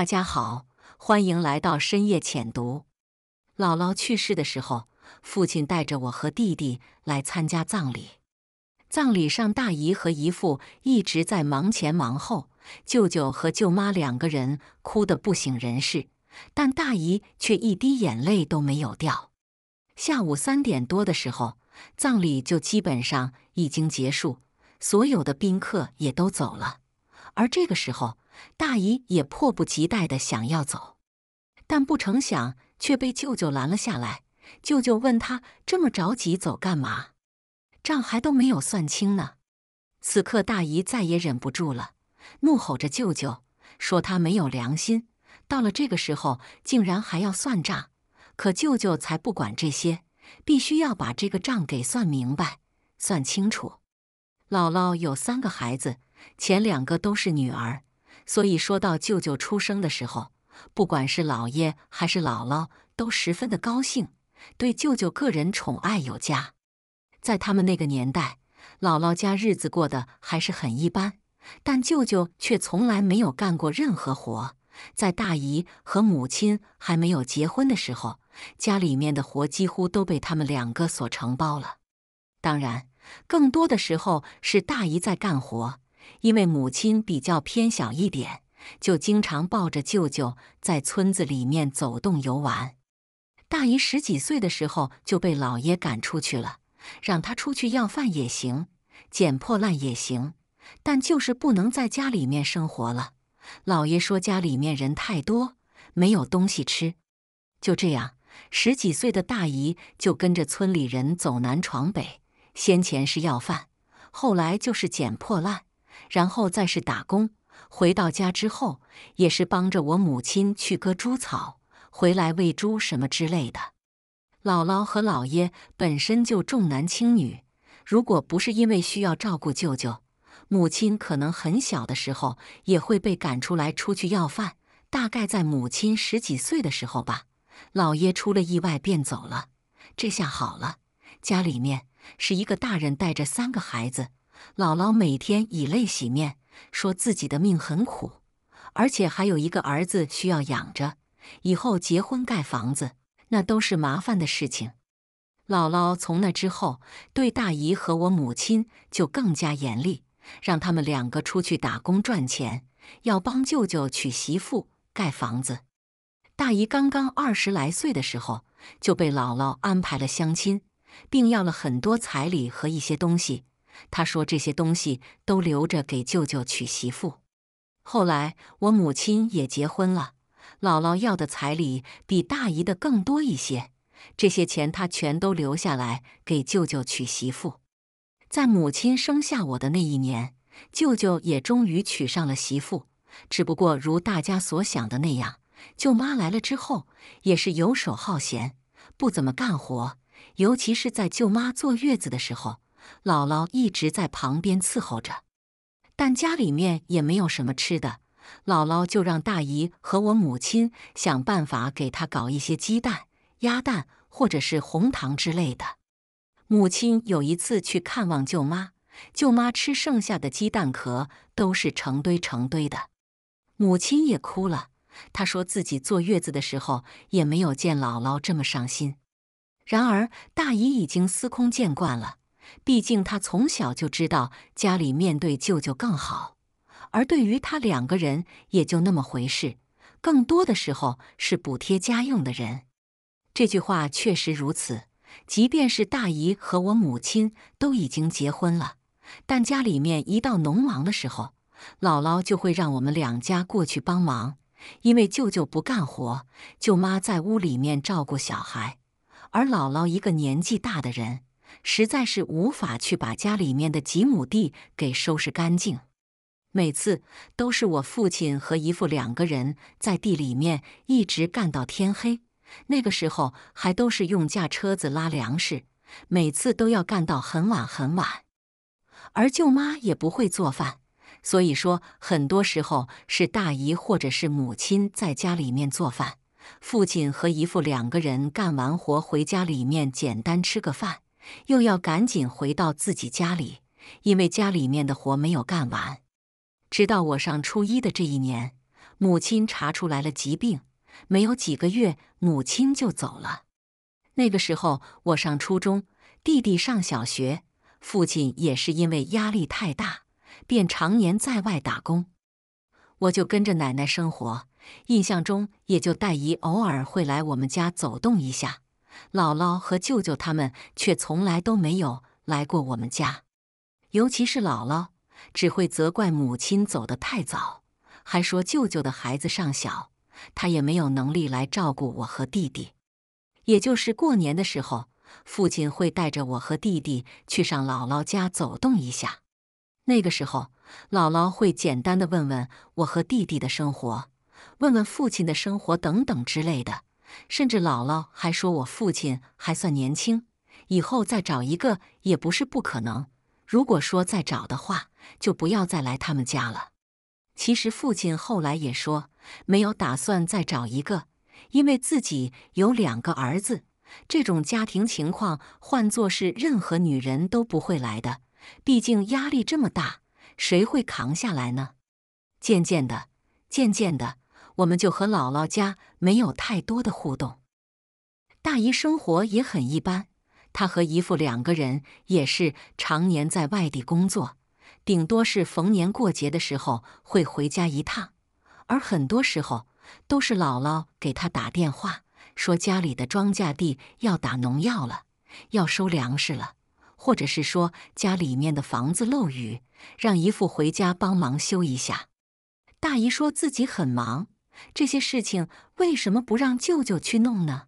大家好，欢迎来到深夜浅读。姥姥去世的时候，父亲带着我和弟弟来参加葬礼。葬礼上，大姨和姨父一直在忙前忙后，舅舅和舅妈两个人哭得不省人事，但大姨却一滴眼泪都没有掉。下午三点多的时候，葬礼就基本上已经结束，所有的宾客也都走了。而这个时候，大姨也迫不及待的想要走，但不成想却被舅舅拦了下来。舅舅问他：“这么着急走干嘛？账还都没有算清呢。”此刻，大姨再也忍不住了，怒吼着：“舅舅，说他没有良心，到了这个时候，竟然还要算账。”可舅舅才不管这些，必须要把这个账给算明白、算清楚。姥姥有三个孩子。前两个都是女儿，所以说到舅舅出生的时候，不管是姥爷还是姥姥都十分的高兴，对舅舅个人宠爱有加。在他们那个年代，姥姥家日子过得还是很一般，但舅舅却从来没有干过任何活。在大姨和母亲还没有结婚的时候，家里面的活几乎都被他们两个所承包了，当然，更多的时候是大姨在干活。因为母亲比较偏小一点，就经常抱着舅舅在村子里面走动游玩。大姨十几岁的时候就被老爷赶出去了，让她出去要饭也行，捡破烂也行，但就是不能在家里面生活了。老爷说家里面人太多，没有东西吃。就这样，十几岁的大姨就跟着村里人走南闯北，先前是要饭，后来就是捡破烂。然后再是打工，回到家之后也是帮着我母亲去割猪草，回来喂猪什么之类的。姥姥和姥爷本身就重男轻女，如果不是因为需要照顾舅舅，母亲可能很小的时候也会被赶出来出去要饭。大概在母亲十几岁的时候吧，姥爷出了意外便走了。这下好了，家里面是一个大人带着三个孩子。姥姥每天以泪洗面，说自己的命很苦，而且还有一个儿子需要养着，以后结婚盖房子那都是麻烦的事情。姥姥从那之后对大姨和我母亲就更加严厉，让他们两个出去打工赚钱，要帮舅舅娶媳妇、盖房子。大姨刚刚二十来岁的时候就被姥姥安排了相亲，并要了很多彩礼和一些东西。他说：“这些东西都留着给舅舅娶媳妇。”后来我母亲也结婚了，姥姥要的彩礼比大姨的更多一些，这些钱他全都留下来给舅舅娶媳妇。在母亲生下我的那一年，舅舅也终于娶上了媳妇。只不过如大家所想的那样，舅妈来了之后也是游手好闲，不怎么干活，尤其是在舅妈坐月子的时候。姥姥一直在旁边伺候着，但家里面也没有什么吃的，姥姥就让大姨和我母亲想办法给她搞一些鸡蛋、鸭蛋或者是红糖之类的。母亲有一次去看望舅妈，舅妈吃剩下的鸡蛋壳都是成堆成堆的，母亲也哭了。她说自己坐月子的时候也没有见姥姥这么伤心。然而，大姨已经司空见惯了。毕竟他从小就知道家里面对舅舅更好，而对于他两个人也就那么回事，更多的时候是补贴家用的人。这句话确实如此，即便是大姨和我母亲都已经结婚了，但家里面一到农忙的时候，姥姥就会让我们两家过去帮忙，因为舅舅不干活，舅妈在屋里面照顾小孩，而姥姥一个年纪大的人。实在是无法去把家里面的几亩地给收拾干净，每次都是我父亲和姨父两个人在地里面一直干到天黑。那个时候还都是用架车子拉粮食，每次都要干到很晚很晚。而舅妈也不会做饭，所以说很多时候是大姨或者是母亲在家里面做饭，父亲和姨父两个人干完活回家里面简单吃个饭。又要赶紧回到自己家里，因为家里面的活没有干完。直到我上初一的这一年，母亲查出来了疾病，没有几个月，母亲就走了。那个时候我上初中，弟弟上小学，父亲也是因为压力太大，便常年在外打工。我就跟着奶奶生活，印象中也就戴姨偶尔会来我们家走动一下。姥姥和舅舅他们却从来都没有来过我们家，尤其是姥姥只会责怪母亲走得太早，还说舅舅的孩子尚小，他也没有能力来照顾我和弟弟。也就是过年的时候，父亲会带着我和弟弟去上姥姥家走动一下。那个时候，姥姥会简单的问问我和弟弟的生活，问问父亲的生活等等之类的。甚至姥姥还说我父亲还算年轻，以后再找一个也不是不可能。如果说再找的话，就不要再来他们家了。其实父亲后来也说没有打算再找一个，因为自己有两个儿子，这种家庭情况换作是任何女人都不会来的，毕竟压力这么大，谁会扛下来呢？渐渐的，渐渐的。我们就和姥姥家没有太多的互动。大姨生活也很一般，她和姨父两个人也是常年在外地工作，顶多是逢年过节的时候会回家一趟，而很多时候都是姥姥给她打电话，说家里的庄稼地要打农药了，要收粮食了，或者是说家里面的房子漏雨，让姨父回家帮忙修一下。大姨说自己很忙。这些事情为什么不让舅舅去弄呢？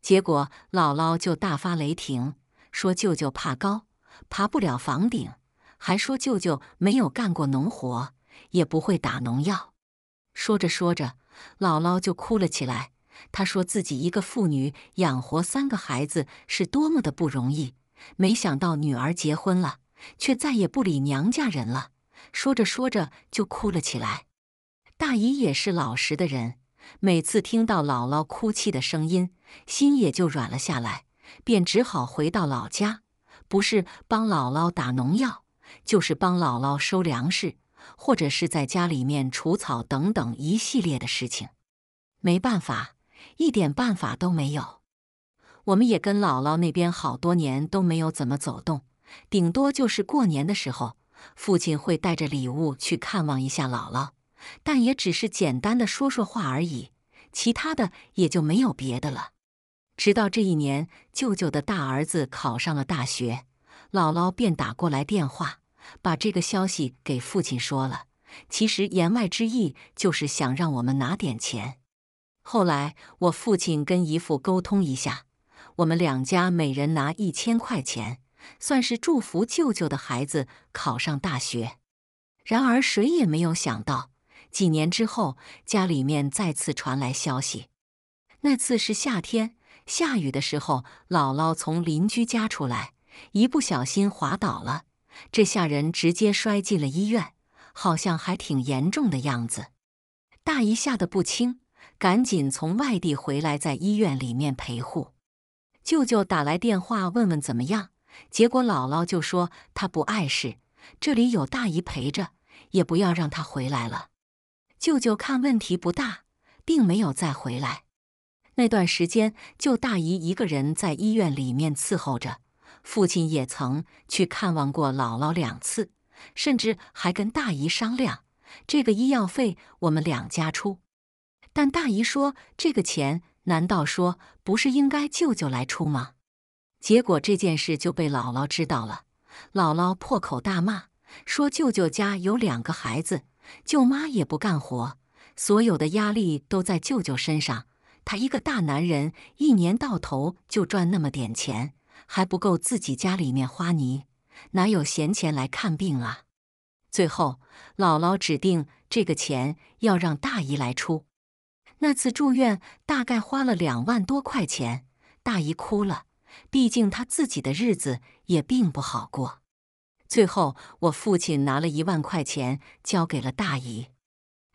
结果姥姥就大发雷霆，说舅舅怕高，爬不了房顶，还说舅舅没有干过农活，也不会打农药。说着说着，姥姥就哭了起来。她说自己一个妇女养活三个孩子是多么的不容易，没想到女儿结婚了，却再也不理娘家人了。说着说着就哭了起来。大姨也是老实的人，每次听到姥姥哭泣的声音，心也就软了下来，便只好回到老家，不是帮姥姥打农药，就是帮姥姥收粮食，或者是在家里面除草等等一系列的事情。没办法，一点办法都没有。我们也跟姥姥那边好多年都没有怎么走动，顶多就是过年的时候，父亲会带着礼物去看望一下姥姥。但也只是简单的说说话而已，其他的也就没有别的了。直到这一年，舅舅的大儿子考上了大学，姥姥便打过来电话，把这个消息给父亲说了。其实言外之意就是想让我们拿点钱。后来我父亲跟姨父沟通一下，我们两家每人拿一千块钱，算是祝福舅舅的孩子考上大学。然而谁也没有想到。几年之后，家里面再次传来消息。那次是夏天下雨的时候，姥姥从邻居家出来，一不小心滑倒了，这下人直接摔进了医院，好像还挺严重的样子。大姨吓得不轻，赶紧从外地回来，在医院里面陪护。舅舅打来电话问问怎么样，结果姥姥就说她不碍事，这里有大姨陪着，也不要让她回来了。舅舅看问题不大，并没有再回来。那段时间，就大姨一个人在医院里面伺候着。父亲也曾去看望过姥姥两次，甚至还跟大姨商量，这个医药费我们两家出。但大姨说：“这个钱难道说不是应该舅舅来出吗？”结果这件事就被姥姥知道了。姥姥破口大骂，说舅舅家有两个孩子。舅妈也不干活，所有的压力都在舅舅身上。他一个大男人，一年到头就赚那么点钱，还不够自己家里面花呢，哪有闲钱来看病啊？最后，姥姥指定这个钱要让大姨来出。那次住院大概花了两万多块钱，大姨哭了，毕竟她自己的日子也并不好过。最后，我父亲拿了一万块钱交给了大姨，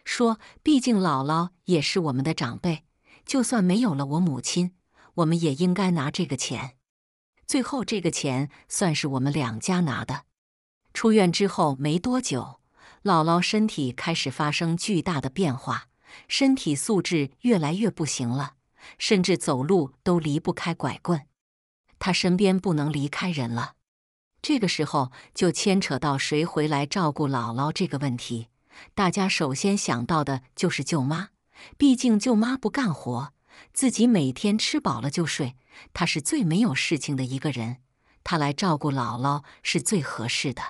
说：“毕竟姥姥也是我们的长辈，就算没有了我母亲，我们也应该拿这个钱。”最后，这个钱算是我们两家拿的。出院之后没多久，姥姥身体开始发生巨大的变化，身体素质越来越不行了，甚至走路都离不开拐棍，她身边不能离开人了。这个时候就牵扯到谁回来照顾姥姥这个问题，大家首先想到的就是舅妈，毕竟舅妈不干活，自己每天吃饱了就睡，她是最没有事情的一个人，她来照顾姥姥是最合适的。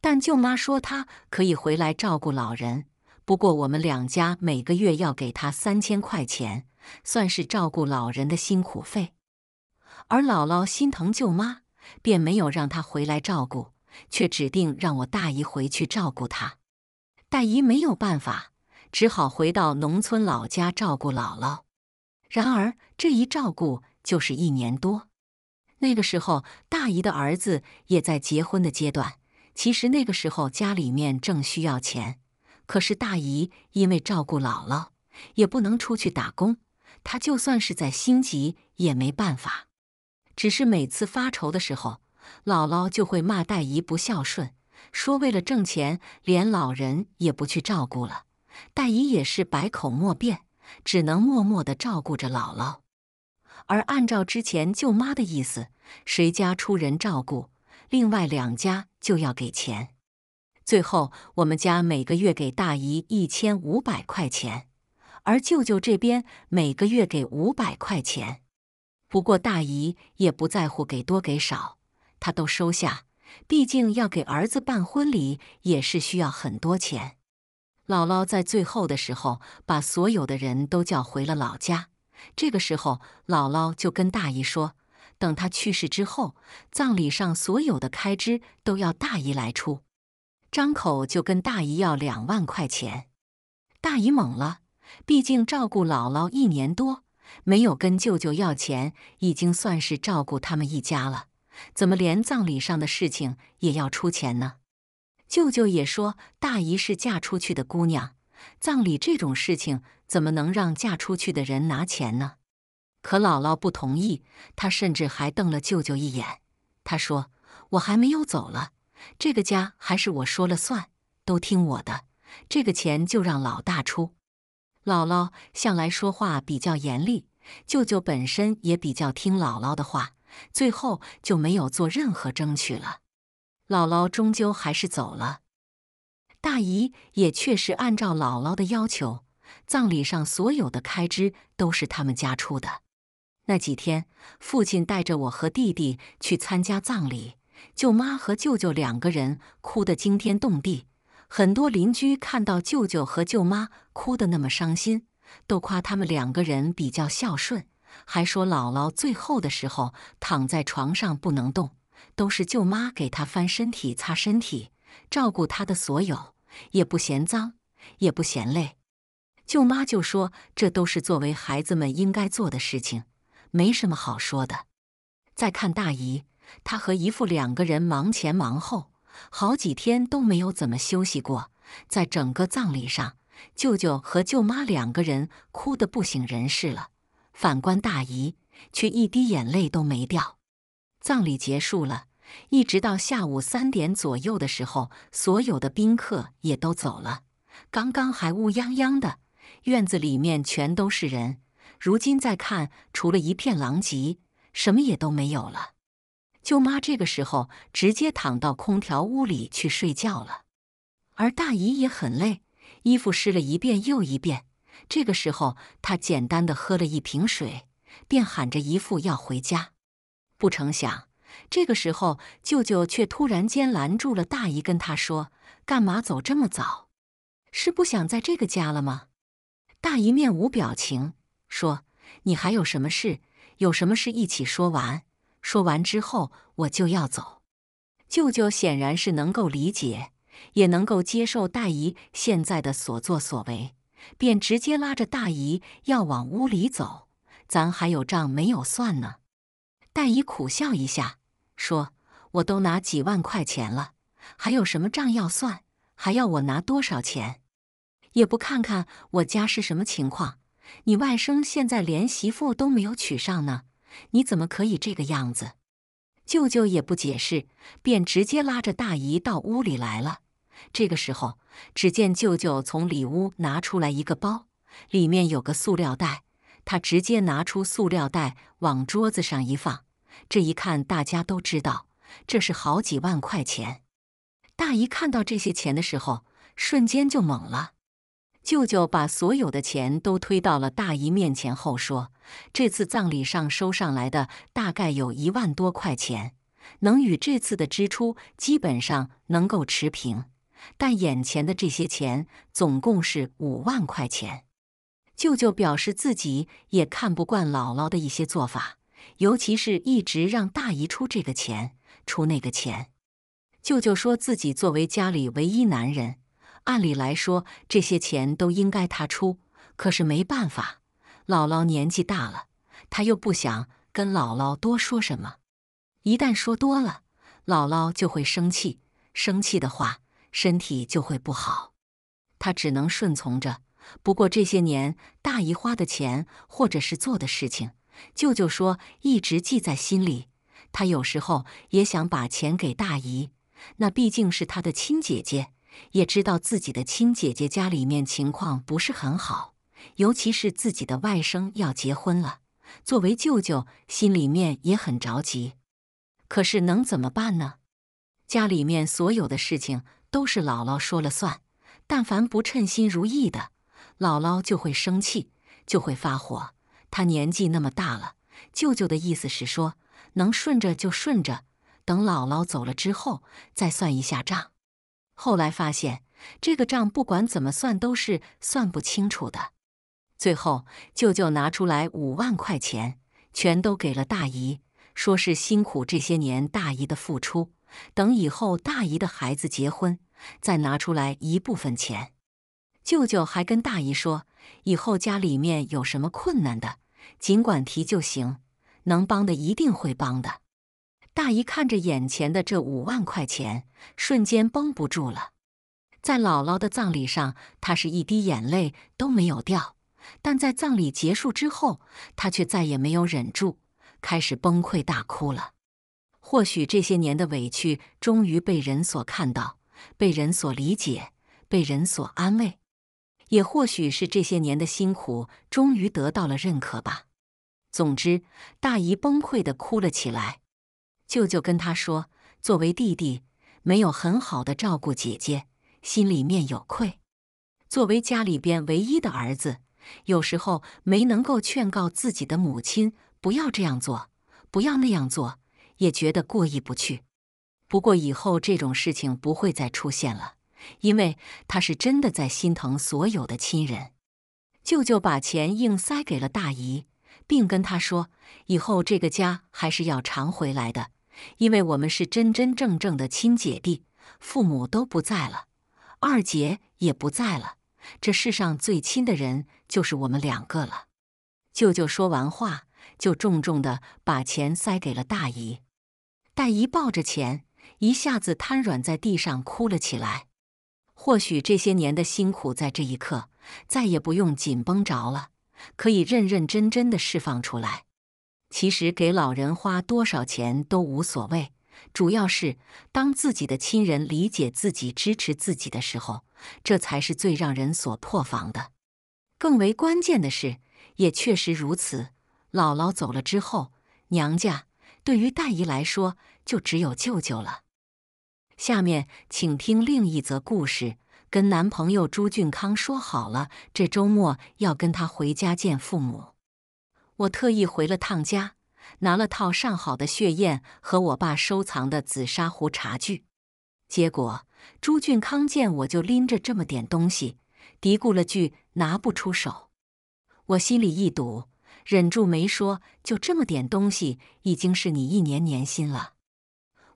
但舅妈说她可以回来照顾老人，不过我们两家每个月要给她三千块钱，算是照顾老人的辛苦费。而姥姥心疼舅妈。便没有让他回来照顾，却指定让我大姨回去照顾他。大姨没有办法，只好回到农村老家照顾姥姥。然而这一照顾就是一年多。那个时候，大姨的儿子也在结婚的阶段。其实那个时候家里面正需要钱，可是大姨因为照顾姥姥，也不能出去打工。她就算是在心急，也没办法。只是每次发愁的时候，姥姥就会骂戴姨不孝顺，说为了挣钱连老人也不去照顾了。戴姨也是百口莫辩，只能默默的照顾着姥姥。而按照之前舅妈的意思，谁家出人照顾，另外两家就要给钱。最后，我们家每个月给大姨一千五百块钱，而舅舅这边每个月给五百块钱。不过大姨也不在乎给多给少，她都收下。毕竟要给儿子办婚礼也是需要很多钱。姥姥在最后的时候把所有的人都叫回了老家。这个时候，姥姥就跟大姨说：“等她去世之后，葬礼上所有的开支都要大姨来出。”张口就跟大姨要两万块钱，大姨懵了。毕竟照顾姥姥一年多。没有跟舅舅要钱，已经算是照顾他们一家了。怎么连葬礼上的事情也要出钱呢？舅舅也说，大姨是嫁出去的姑娘，葬礼这种事情怎么能让嫁出去的人拿钱呢？可姥姥不同意，她甚至还瞪了舅舅一眼。她说：“我还没有走了，这个家还是我说了算，都听我的。这个钱就让老大出。”姥姥向来说话比较严厉，舅舅本身也比较听姥姥的话，最后就没有做任何争取了。姥姥终究还是走了，大姨也确实按照姥姥的要求，葬礼上所有的开支都是他们家出的。那几天，父亲带着我和弟弟去参加葬礼，舅妈和舅舅两个人哭得惊天动地。很多邻居看到舅舅和舅妈哭得那么伤心，都夸他们两个人比较孝顺，还说姥姥最后的时候躺在床上不能动，都是舅妈给他翻身体、擦身体、照顾他的所有，也不嫌脏，也不嫌累。舅妈就说这都是作为孩子们应该做的事情，没什么好说的。再看大姨，她和姨父两个人忙前忙后。好几天都没有怎么休息过，在整个葬礼上，舅舅和舅妈两个人哭得不省人事了。反观大姨，却一滴眼泪都没掉。葬礼结束了，一直到下午三点左右的时候，所有的宾客也都走了。刚刚还乌泱泱的院子里面全都是人，如今再看，除了一片狼藉，什么也都没有了。舅妈这个时候直接躺到空调屋里去睡觉了，而大姨也很累，衣服湿了一遍又一遍。这个时候，她简单的喝了一瓶水，便喊着姨父要回家。不成想，这个时候舅舅却突然间拦住了大姨，跟她说：“干嘛走这么早？是不想在这个家了吗？”大姨面无表情说：“你还有什么事？有什么事一起说完。”说完之后，我就要走。舅舅显然是能够理解，也能够接受大姨现在的所作所为，便直接拉着大姨要往屋里走。咱还有账没有算呢。大姨苦笑一下，说：“我都拿几万块钱了，还有什么账要算？还要我拿多少钱？也不看看我家是什么情况。你外甥现在连媳妇都没有娶上呢。”你怎么可以这个样子？舅舅也不解释，便直接拉着大姨到屋里来了。这个时候，只见舅舅从里屋拿出来一个包，里面有个塑料袋，他直接拿出塑料袋往桌子上一放。这一看，大家都知道这是好几万块钱。大姨看到这些钱的时候，瞬间就懵了。舅舅把所有的钱都推到了大姨面前后说：“这次葬礼上收上来的大概有一万多块钱，能与这次的支出基本上能够持平。但眼前的这些钱总共是五万块钱。”舅舅表示自己也看不惯姥姥的一些做法，尤其是一直让大姨出这个钱、出那个钱。舅舅说自己作为家里唯一男人。按理来说，这些钱都应该他出。可是没办法，姥姥年纪大了，他又不想跟姥姥多说什么。一旦说多了，姥姥就会生气，生气的话身体就会不好。他只能顺从着。不过这些年，大姨花的钱或者是做的事情，舅舅说一直记在心里。他有时候也想把钱给大姨，那毕竟是他的亲姐姐。也知道自己的亲姐姐家里面情况不是很好，尤其是自己的外甥要结婚了，作为舅舅心里面也很着急。可是能怎么办呢？家里面所有的事情都是姥姥说了算，但凡不称心如意的，姥姥就会生气，就会发火。她年纪那么大了，舅舅的意思是说，能顺着就顺着，等姥姥走了之后再算一下账。后来发现，这个账不管怎么算都是算不清楚的。最后，舅舅拿出来五万块钱，全都给了大姨，说是辛苦这些年大姨的付出，等以后大姨的孩子结婚，再拿出来一部分钱。舅舅还跟大姨说，以后家里面有什么困难的，尽管提就行，能帮的一定会帮的。大姨看着眼前的这五万块钱，瞬间绷不住了。在姥姥的葬礼上，她是一滴眼泪都没有掉；但在葬礼结束之后，她却再也没有忍住，开始崩溃大哭了。或许这些年的委屈终于被人所看到，被人所理解，被人所安慰；也或许是这些年的辛苦终于得到了认可吧。总之，大姨崩溃的哭了起来。舅舅跟他说：“作为弟弟，没有很好的照顾姐姐，心里面有愧；作为家里边唯一的儿子，有时候没能够劝告自己的母亲不要这样做，不要那样做，也觉得过意不去。不过以后这种事情不会再出现了，因为他是真的在心疼所有的亲人。”舅舅把钱硬塞给了大姨，并跟他说：“以后这个家还是要常回来的。”因为我们是真真正正的亲姐弟，父母都不在了，二姐也不在了，这世上最亲的人就是我们两个了。舅舅说完话，就重重的把钱塞给了大姨。大姨抱着钱，一下子瘫软在地上，哭了起来。或许这些年的辛苦，在这一刻再也不用紧绷着了，可以认认真真的释放出来。其实给老人花多少钱都无所谓，主要是当自己的亲人理解自己、支持自己的时候，这才是最让人所破防的。更为关键的是，也确实如此。姥姥走了之后，娘家对于大姨来说就只有舅舅了。下面请听另一则故事。跟男朋友朱俊康说好了，这周末要跟他回家见父母。我特意回了趟家，拿了套上好的血燕和我爸收藏的紫砂壶茶具。结果朱俊康见我就拎着这么点东西，嘀咕了句“拿不出手”。我心里一堵，忍住没说。就这么点东西，已经是你一年年薪了。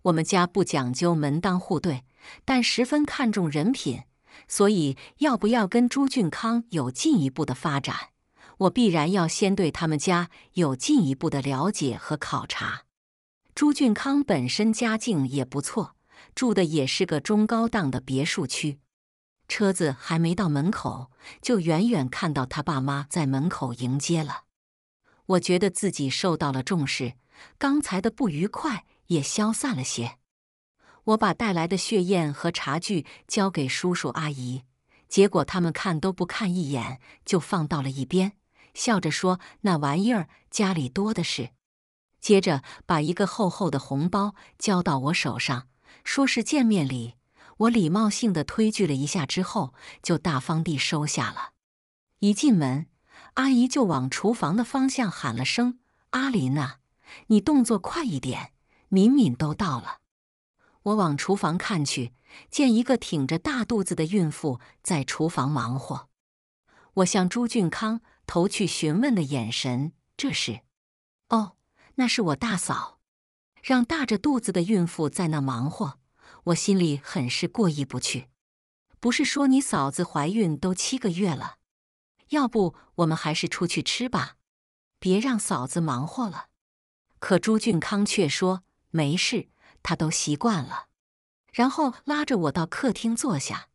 我们家不讲究门当户对，但十分看重人品，所以要不要跟朱俊康有进一步的发展？我必然要先对他们家有进一步的了解和考察。朱俊康本身家境也不错，住的也是个中高档的别墅区。车子还没到门口，就远远看到他爸妈在门口迎接了。我觉得自己受到了重视，刚才的不愉快也消散了些。我把带来的血燕和茶具交给叔叔阿姨，结果他们看都不看一眼，就放到了一边。笑着说：“那玩意儿家里多的是。”接着把一个厚厚的红包交到我手上，说是见面礼。我礼貌性的推拒了一下，之后就大方地收下了。一进门，阿姨就往厨房的方向喊了声：“阿林啊，你动作快一点，敏敏都到了。”我往厨房看去，见一个挺着大肚子的孕妇在厨房忙活。我向朱俊康。投去询问的眼神，这是哦，那是我大嫂，让大着肚子的孕妇在那忙活，我心里很是过意不去。不是说你嫂子怀孕都七个月了，要不我们还是出去吃吧，别让嫂子忙活了。可朱俊康却说没事，他都习惯了，然后拉着我到客厅坐下。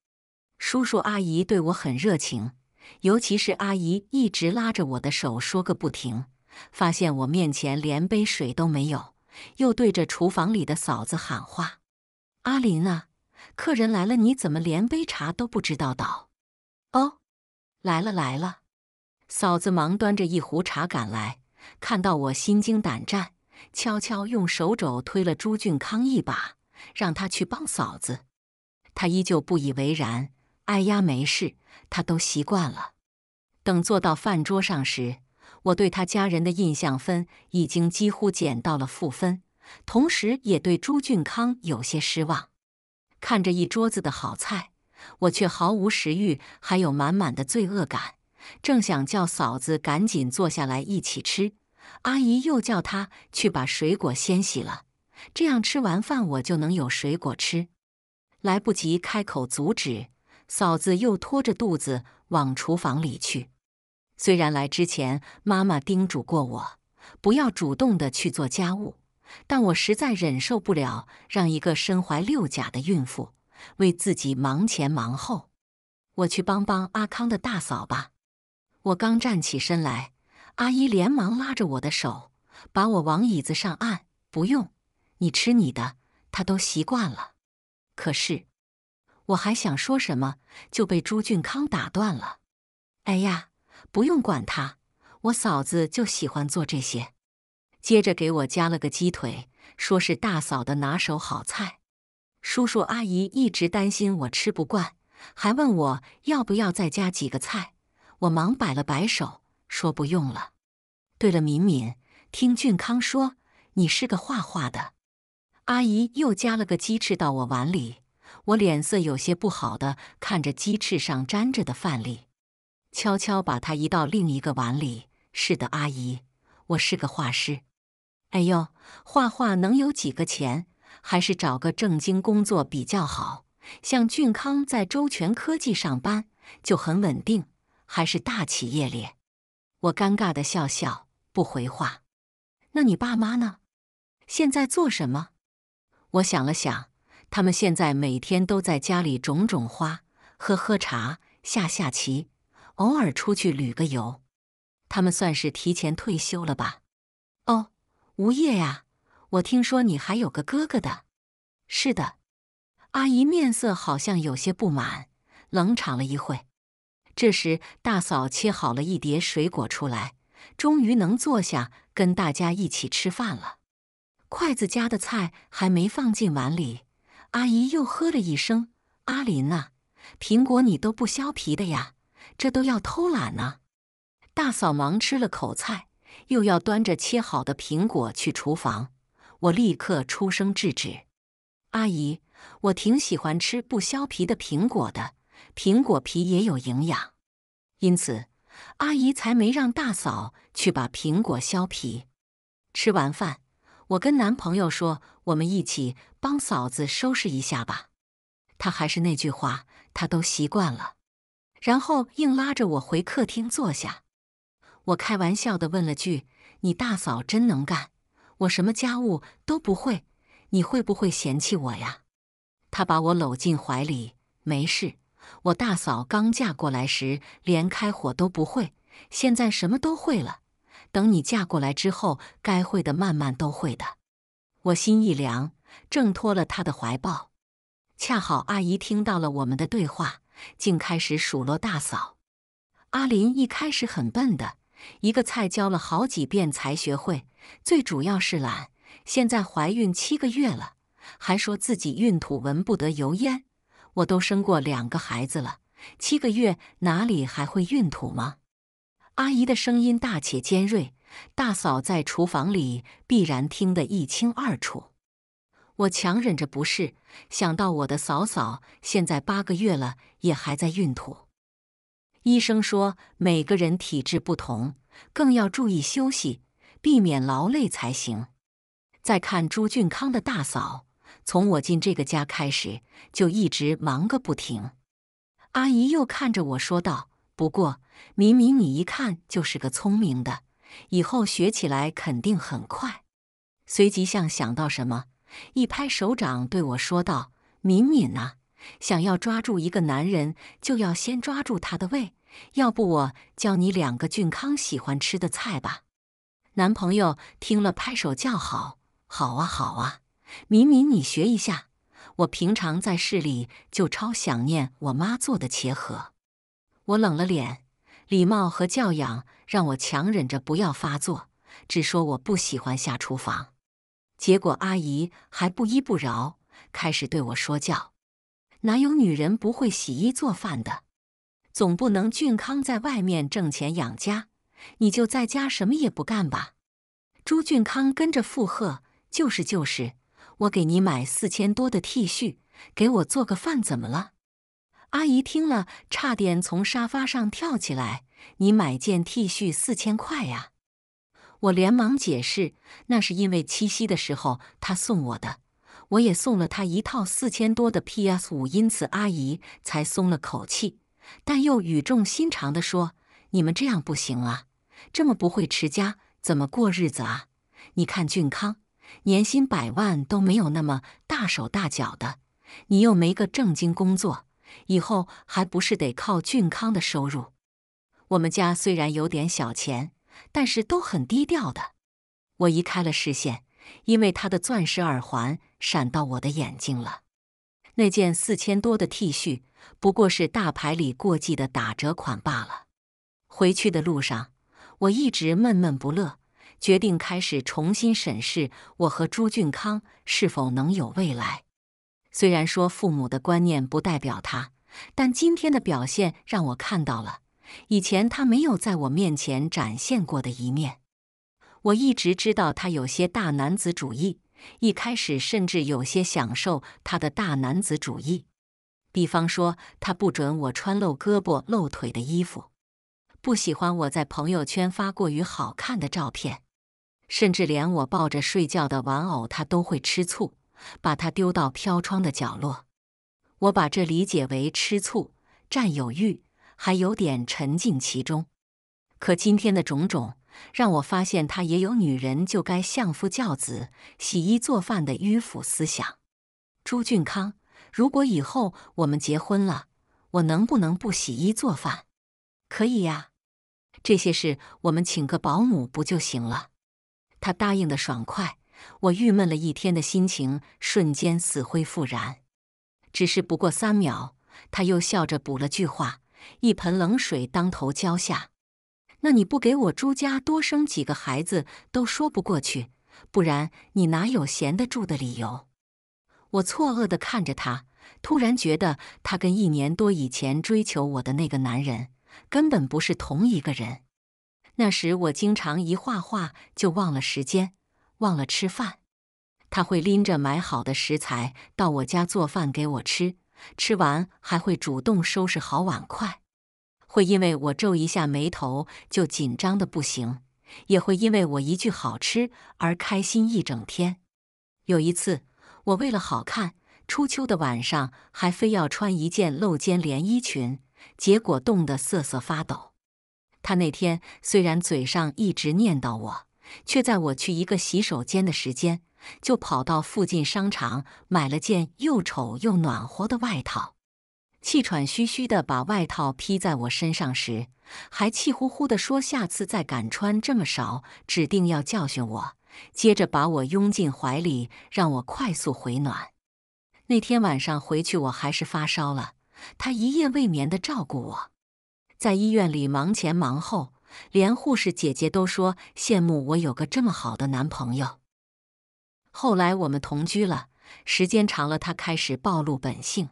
叔叔阿姨对我很热情。尤其是阿姨一直拉着我的手说个不停，发现我面前连杯水都没有，又对着厨房里的嫂子喊话：“阿林啊，客人来了，你怎么连杯茶都不知道倒？”“哦，来了来了。”嫂子忙端着一壶茶赶来看到我心惊胆战，悄悄用手肘推了朱俊康一把，让他去帮嫂子。他依旧不以为然。哎呀，没事，他都习惯了。等坐到饭桌上时，我对他家人的印象分已经几乎减到了负分，同时也对朱俊康有些失望。看着一桌子的好菜，我却毫无食欲，还有满满的罪恶感。正想叫嫂子赶紧坐下来一起吃，阿姨又叫她去把水果先洗了，这样吃完饭我就能有水果吃。来不及开口阻止。嫂子又拖着肚子往厨房里去。虽然来之前妈妈叮嘱过我，不要主动的去做家务，但我实在忍受不了让一个身怀六甲的孕妇为自己忙前忙后。我去帮帮阿康的大嫂吧。我刚站起身来，阿姨连忙拉着我的手，把我往椅子上按。不用，你吃你的，她都习惯了。可是。我还想说什么，就被朱俊康打断了。哎呀，不用管他，我嫂子就喜欢做这些。接着给我加了个鸡腿，说是大嫂的拿手好菜。叔叔阿姨一直担心我吃不惯，还问我要不要再加几个菜。我忙摆了摆手，说不用了。对了，敏敏，听俊康说你是个画画的。阿姨又加了个鸡翅到我碗里。我脸色有些不好，的看着鸡翅上粘着的饭粒，悄悄把它移到另一个碗里。是的，阿姨，我是个画师。哎呦，画画能有几个钱？还是找个正经工作比较好。像俊康在周全科技上班就很稳定，还是大企业咧。我尴尬的笑笑，不回话。那你爸妈呢？现在做什么？我想了想。他们现在每天都在家里种种花、喝喝茶、下下棋，偶尔出去旅个游。他们算是提前退休了吧？哦，吴业呀。我听说你还有个哥哥的。是的。阿姨面色好像有些不满，冷场了一会。这时，大嫂切好了一碟水果出来，终于能坐下跟大家一起吃饭了。筷子夹的菜还没放进碗里。阿姨又呵了一声：“阿林啊，苹果你都不削皮的呀，这都要偷懒呢。”大嫂忙吃了口菜，又要端着切好的苹果去厨房。我立刻出声制止：“阿姨，我挺喜欢吃不削皮的苹果的，苹果皮也有营养。”因此，阿姨才没让大嫂去把苹果削皮。吃完饭，我跟男朋友说。我们一起帮嫂子收拾一下吧。他还是那句话，他都习惯了，然后硬拉着我回客厅坐下。我开玩笑的问了句：“你大嫂真能干，我什么家务都不会，你会不会嫌弃我呀？”他把我搂进怀里：“没事，我大嫂刚嫁过来时连开火都不会，现在什么都会了。等你嫁过来之后，该会的慢慢都会的。”我心一凉，挣脱了他的怀抱。恰好阿姨听到了我们的对话，竟开始数落大嫂。阿林一开始很笨的，一个菜教了好几遍才学会，最主要是懒。现在怀孕七个月了，还说自己孕吐闻不得油烟。我都生过两个孩子了，七个月哪里还会孕吐吗？阿姨的声音大且尖锐。大嫂在厨房里必然听得一清二楚，我强忍着不适，想到我的嫂嫂现在八个月了，也还在孕吐。医生说每个人体质不同，更要注意休息，避免劳累才行。再看朱俊康的大嫂，从我进这个家开始就一直忙个不停。阿姨又看着我说道：“不过，明明你一看就是个聪明的。”以后学起来肯定很快。随即，像想到什么，一拍手掌对我说道：“敏敏啊，想要抓住一个男人，就要先抓住他的胃。要不，我教你两个俊康喜欢吃的菜吧。”男朋友听了，拍手叫好：“好啊，好啊，敏敏，你学一下。我平常在市里就超想念我妈做的茄盒。”我冷了脸。礼貌和教养让我强忍着不要发作，只说我不喜欢下厨房。结果阿姨还不依不饶，开始对我说教：“哪有女人不会洗衣做饭的？总不能俊康在外面挣钱养家，你就在家什么也不干吧？”朱俊康跟着附和：“就是就是，我给你买四千多的 T 恤，给我做个饭怎么了？”阿姨听了，差点从沙发上跳起来。你买件 T 恤四千块呀？我连忙解释，那是因为七夕的时候他送我的，我也送了他一套四千多的 PS 五，因此阿姨才松了口气。但又语重心长地说：“你们这样不行啊，这么不会持家，怎么过日子啊？你看俊康，年薪百万都没有那么大手大脚的，你又没个正经工作。”以后还不是得靠俊康的收入？我们家虽然有点小钱，但是都很低调的。我移开了视线，因为他的钻石耳环闪到我的眼睛了。那件四千多的 T 恤不过是大牌里过季的打折款罢了。回去的路上，我一直闷闷不乐，决定开始重新审视我和朱俊康是否能有未来。虽然说父母的观念不代表他，但今天的表现让我看到了以前他没有在我面前展现过的一面。我一直知道他有些大男子主义，一开始甚至有些享受他的大男子主义。比方说，他不准我穿露胳膊露腿的衣服，不喜欢我在朋友圈发过于好看的照片，甚至连我抱着睡觉的玩偶，他都会吃醋。把他丢到飘窗的角落，我把这理解为吃醋、占有欲，还有点沉浸其中。可今天的种种让我发现，他也有女人就该相夫教子、洗衣做饭的迂腐思想。朱俊康，如果以后我们结婚了，我能不能不洗衣做饭？可以呀，这些事我们请个保姆不就行了？他答应得爽快。我郁闷了一天的心情瞬间死灰复燃，只是不过三秒，他又笑着补了句话，一盆冷水当头浇下。那你不给我朱家多生几个孩子都说不过去，不然你哪有闲得住的理由？我错愕地看着他，突然觉得他跟一年多以前追求我的那个男人根本不是同一个人。那时我经常一画画就忘了时间。忘了吃饭，他会拎着买好的食材到我家做饭给我吃，吃完还会主动收拾好碗筷。会因为我皱一下眉头就紧张的不行，也会因为我一句“好吃”而开心一整天。有一次，我为了好看，初秋的晚上还非要穿一件露肩连衣裙，结果冻得瑟瑟发抖。他那天虽然嘴上一直念叨我。却在我去一个洗手间的时间，就跑到附近商场买了件又丑又暖和的外套，气喘吁吁的把外套披在我身上时，还气呼呼的说：“下次再敢穿这么少，指定要教训我。”接着把我拥进怀里，让我快速回暖。那天晚上回去，我还是发烧了，他一夜未眠的照顾我，在医院里忙前忙后。连护士姐姐都说羡慕我有个这么好的男朋友。后来我们同居了，时间长了，他开始暴露本性。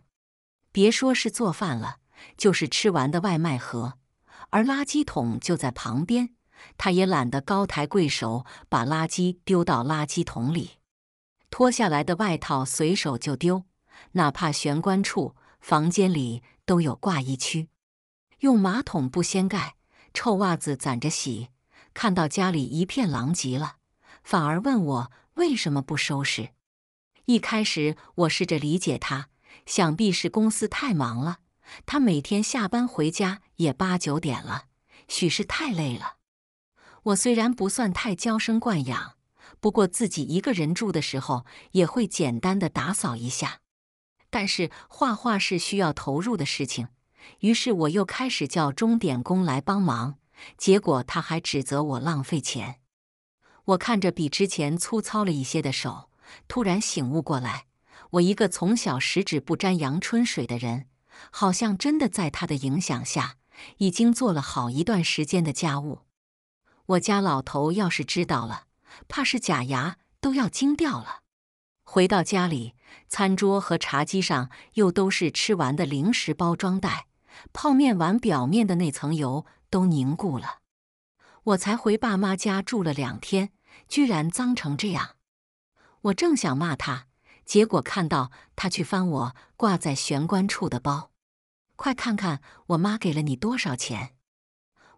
别说是做饭了，就是吃完的外卖盒，而垃圾桶就在旁边，他也懒得高抬贵手把垃圾丢到垃圾桶里。脱下来的外套随手就丢，哪怕玄关处、房间里都有挂衣区，用马桶不掀盖。臭袜子攒着洗，看到家里一片狼藉了，反而问我为什么不收拾。一开始我试着理解他，想必是公司太忙了，他每天下班回家也八九点了，许是太累了。我虽然不算太娇生惯养，不过自己一个人住的时候也会简单的打扫一下，但是画画是需要投入的事情。于是我又开始叫钟点工来帮忙，结果他还指责我浪费钱。我看着比之前粗糙了一些的手，突然醒悟过来：我一个从小十指不沾阳春水的人，好像真的在他的影响下，已经做了好一段时间的家务。我家老头要是知道了，怕是假牙都要惊掉了。回到家里，餐桌和茶几上又都是吃完的零食包装袋。泡面碗表面的那层油都凝固了，我才回爸妈家住了两天，居然脏成这样！我正想骂他，结果看到他去翻我挂在玄关处的包，快看看我妈给了你多少钱！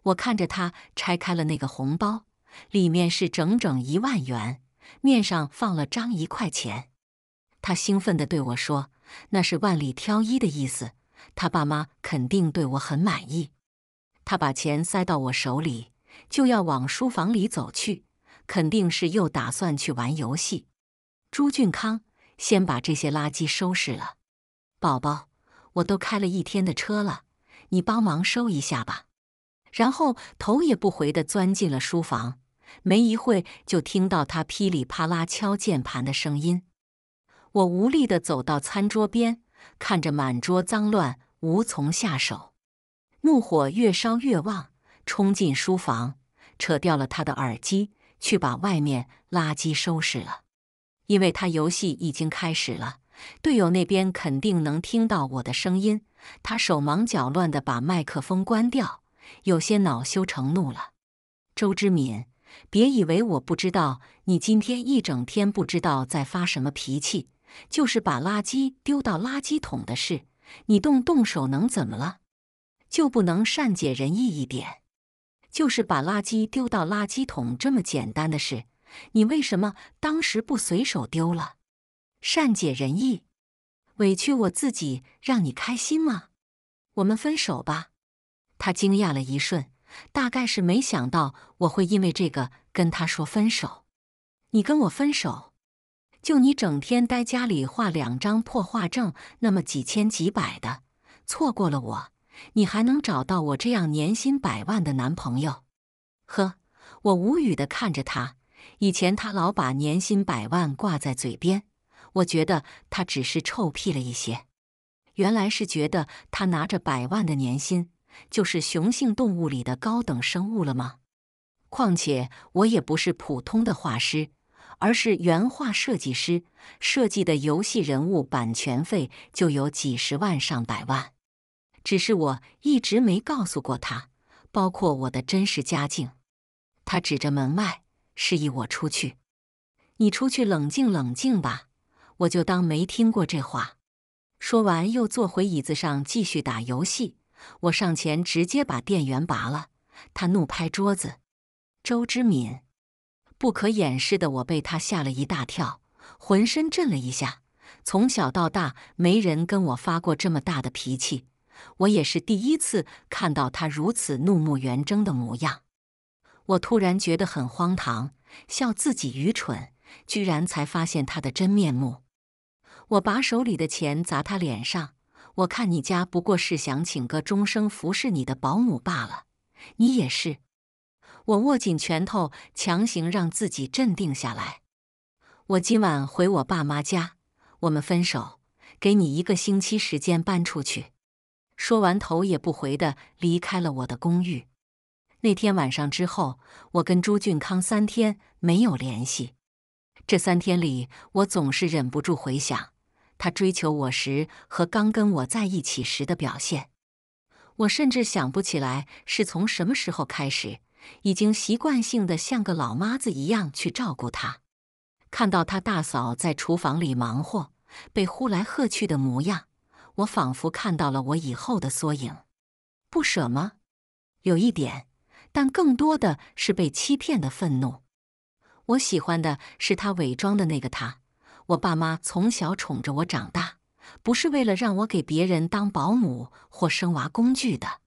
我看着他拆开了那个红包，里面是整整一万元，面上放了张一块钱。他兴奋地对我说：“那是万里挑一的意思。”他爸妈肯定对我很满意。他把钱塞到我手里，就要往书房里走去，肯定是又打算去玩游戏。朱俊康，先把这些垃圾收拾了。宝宝，我都开了一天的车了，你帮忙收一下吧。然后头也不回地钻进了书房，没一会就听到他噼里啪啦敲键盘的声音。我无力地走到餐桌边。看着满桌脏乱，无从下手，怒火越烧越旺，冲进书房，扯掉了他的耳机，去把外面垃圾收拾了。因为他游戏已经开始了，队友那边肯定能听到我的声音。他手忙脚乱地把麦克风关掉，有些恼羞成怒了。周知敏，别以为我不知道，你今天一整天不知道在发什么脾气。就是把垃圾丢到垃圾桶的事，你动动手能怎么了？就不能善解人意一点？就是把垃圾丢到垃圾桶这么简单的事，你为什么当时不随手丢了？善解人意，委屈我自己让你开心吗？我们分手吧。他惊讶了一瞬，大概是没想到我会因为这个跟他说分手。你跟我分手？就你整天待家里画两张破画证，那么几千几百的，错过了我，你还能找到我这样年薪百万的男朋友？呵，我无语的看着他。以前他老把年薪百万挂在嘴边，我觉得他只是臭屁了一些。原来是觉得他拿着百万的年薪，就是雄性动物里的高等生物了吗？况且我也不是普通的画师。而是原画设计师设计的游戏人物版权费就有几十万上百万，只是我一直没告诉过他，包括我的真实家境。他指着门外示意我出去：“你出去冷静冷静吧，我就当没听过这话。”说完又坐回椅子上继续打游戏。我上前直接把电源拔了，他怒拍桌子：“周之敏！”不可掩饰的，我被他吓了一大跳，浑身震了一下。从小到大，没人跟我发过这么大的脾气，我也是第一次看到他如此怒目圆睁的模样。我突然觉得很荒唐，笑自己愚蠢，居然才发现他的真面目。我把手里的钱砸他脸上，我看你家不过是想请个终生服侍你的保姆罢了，你也是。我握紧拳头，强行让自己镇定下来。我今晚回我爸妈家，我们分手，给你一个星期时间搬出去。说完，头也不回的离开了我的公寓。那天晚上之后，我跟朱俊康三天没有联系。这三天里，我总是忍不住回想他追求我时和刚跟我在一起时的表现。我甚至想不起来是从什么时候开始。已经习惯性的像个老妈子一样去照顾他。看到他大嫂在厨房里忙活，被呼来喝去的模样，我仿佛看到了我以后的缩影。不舍吗？有一点，但更多的是被欺骗的愤怒。我喜欢的是他伪装的那个他。我爸妈从小宠着我长大，不是为了让我给别人当保姆或生娃工具的。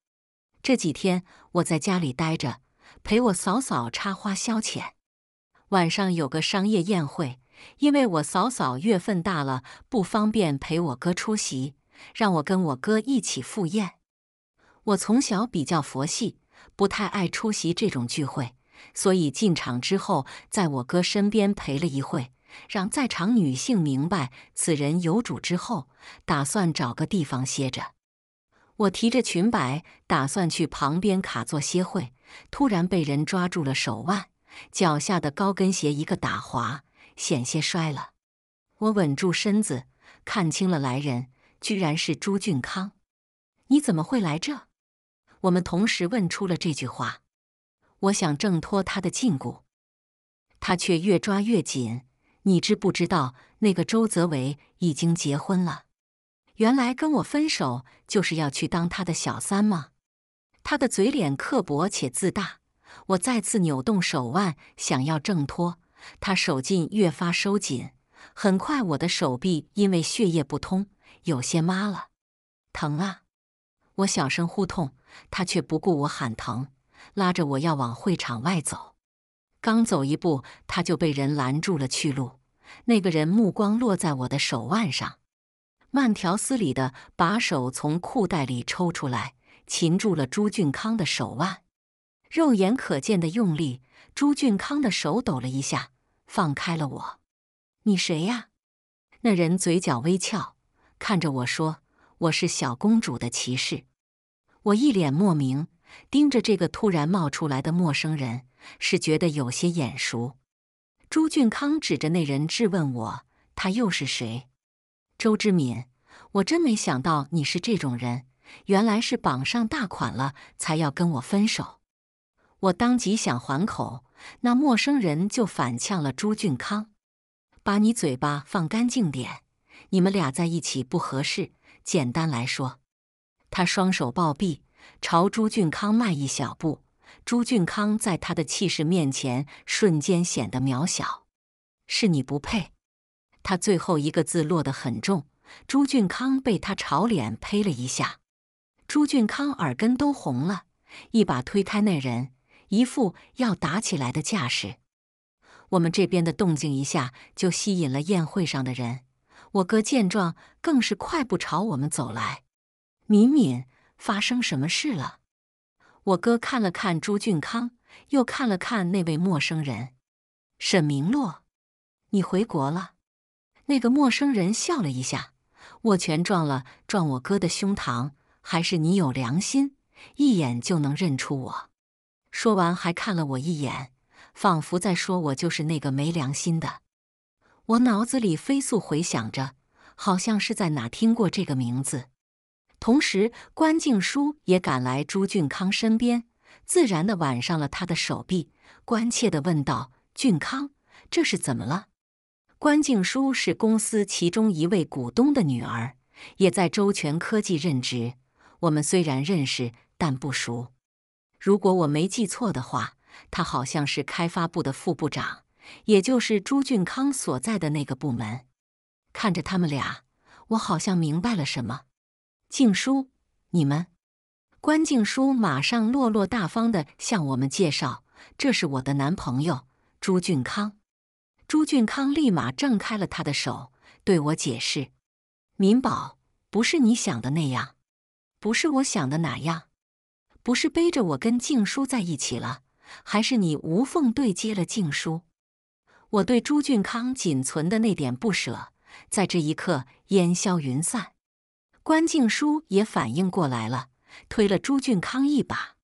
这几天我在家里待着。陪我嫂嫂插花消遣，晚上有个商业宴会，因为我嫂嫂月份大了不方便陪我哥出席，让我跟我哥一起赴宴。我从小比较佛系，不太爱出席这种聚会，所以进场之后，在我哥身边陪了一会，让在场女性明白此人有主之后，打算找个地方歇着。我提着裙摆，打算去旁边卡座歇会。突然被人抓住了手腕，脚下的高跟鞋一个打滑，险些摔了。我稳住身子，看清了来人，居然是朱俊康。你怎么会来这？我们同时问出了这句话。我想挣脱他的禁锢，他却越抓越紧。你知不知道那个周泽维已经结婚了？原来跟我分手就是要去当他的小三吗？他的嘴脸刻薄且自大，我再次扭动手腕想要挣脱，他手劲越发收紧。很快，我的手臂因为血液不通有些麻了，疼啊！我小声呼痛，他却不顾我喊疼，拉着我要往会场外走。刚走一步，他就被人拦住了去路。那个人目光落在我的手腕上，慢条斯理的把手从裤袋里抽出来。擒住了朱俊康的手腕，肉眼可见的用力。朱俊康的手抖了一下，放开了我。你谁呀？那人嘴角微翘，看着我说：“我是小公主的骑士。”我一脸莫名，盯着这个突然冒出来的陌生人，是觉得有些眼熟。朱俊康指着那人质问我：“他又是谁？”周志敏，我真没想到你是这种人。原来是傍上大款了，才要跟我分手。我当即想还口，那陌生人就反呛了朱俊康：“把你嘴巴放干净点，你们俩在一起不合适。”简单来说，他双手抱臂，朝朱俊康迈一小步。朱俊康在他的气势面前，瞬间显得渺小。是你不配。他最后一个字落得很重，朱俊康被他朝脸呸了一下。朱俊康耳根都红了，一把推开那人，一副要打起来的架势。我们这边的动静一下就吸引了宴会上的人。我哥见状，更是快步朝我们走来。敏敏，发生什么事了？我哥看了看朱俊康，又看了看那位陌生人。沈明洛，你回国了？那个陌生人笑了一下，握拳撞了撞我哥的胸膛。还是你有良心，一眼就能认出我。说完，还看了我一眼，仿佛在说我就是那个没良心的。我脑子里飞速回想着，好像是在哪听过这个名字。同时，关静书也赶来朱俊康身边，自然的挽上了他的手臂，关切的问道：“俊康，这是怎么了？”关静书是公司其中一位股东的女儿，也在周全科技任职。我们虽然认识，但不熟。如果我没记错的话，他好像是开发部的副部长，也就是朱俊康所在的那个部门。看着他们俩，我好像明白了什么。静书，你们，关静书马上落落大方的向我们介绍：“这是我的男朋友朱俊康。”朱俊康立马挣开了他的手，对我解释：“民宝，不是你想的那样。”不是我想的哪样？不是背着我跟静书在一起了，还是你无缝对接了静书？我对朱俊康仅存的那点不舍，在这一刻烟消云散。关静书也反应过来了，推了朱俊康一把：“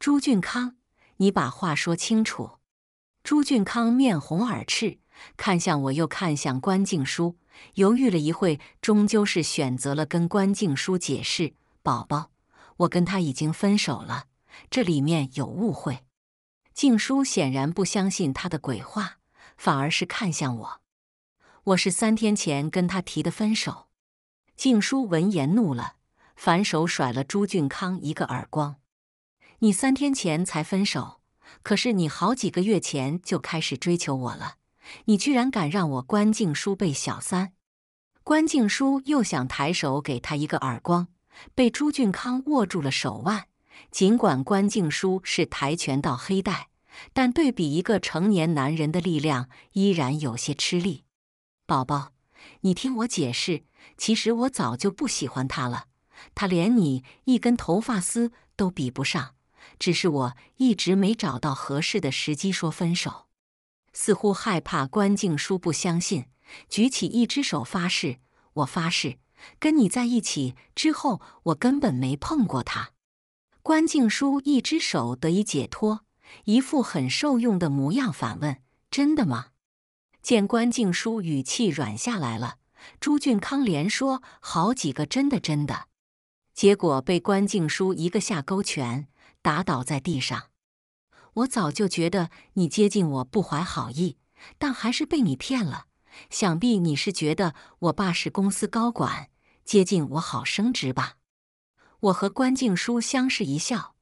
朱俊康，你把话说清楚。”朱俊康面红耳赤，看向我又看向关静书，犹豫了一会，终究是选择了跟关静书解释。宝宝，我跟他已经分手了，这里面有误会。静书显然不相信他的鬼话，反而是看向我。我是三天前跟他提的分手。静书闻言怒了，反手甩了朱俊康一个耳光。你三天前才分手，可是你好几个月前就开始追求我了，你居然敢让我关静书被小三！关静书又想抬手给他一个耳光。被朱俊康握住了手腕，尽管关静书是跆拳道黑带，但对比一个成年男人的力量，依然有些吃力。宝宝，你听我解释，其实我早就不喜欢他了，他连你一根头发丝都比不上，只是我一直没找到合适的时机说分手，似乎害怕关静书不相信，举起一只手发誓，我发誓。跟你在一起之后，我根本没碰过他。关静书一只手得以解脱，一副很受用的模样，反问：“真的吗？”见关静书语气软下来了，朱俊康连说好几个“真的，真的”，结果被关静书一个下勾拳打倒在地上。我早就觉得你接近我不怀好意，但还是被你骗了。想必你是觉得我爸是公司高管。接近我，好升职吧！我和关静书相视一笑。